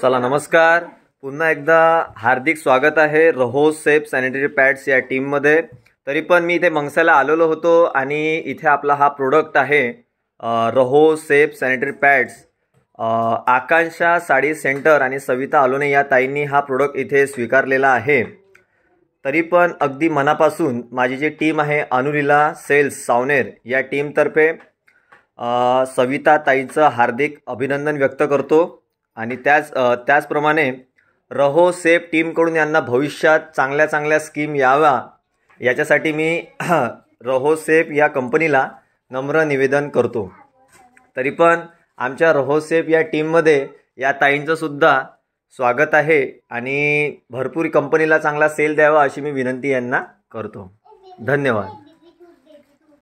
चला नमस्कार पुन्हा एकदा हार्दिक स्वागत आहे रहो सेफ सॅनिटरी पॅड्स या टीममध्ये तरी पण मी इथे मंगसाला आलेलो होतो आणि इथे आपला हा प्रोडक्ट आहे Raho safe sanitary pads Akanksha sari centre आणि सविता आलोने या ताईंनी हा प्रोडक्ट इथे स्वीकारलेला आहे तरी पण अगदी मनापासून माझी जी टीम आहे अनुलीला सेल्स सावनेर या टीमतर्फे सविता ताईचं हार्दिक अभिनंदन व्यक्त करतो आणि त्याच त्याचप्रमाणे रहो सेफ टीमकडून यांना भविष्यात चांगल्या चांगल्या स्कीम याव्या याच्यासाठी मी रहो सेफ या कंपनीला नम्र निवेदन करतो तरी पण आमच्या रहो सेफ या टीममध्ये या ताईंचंसुद्धा स्वागत आहे आणि भरपूर कंपनीला चांगला सेल द्यावा अशी मी विनंती यांना करतो धन्यवाद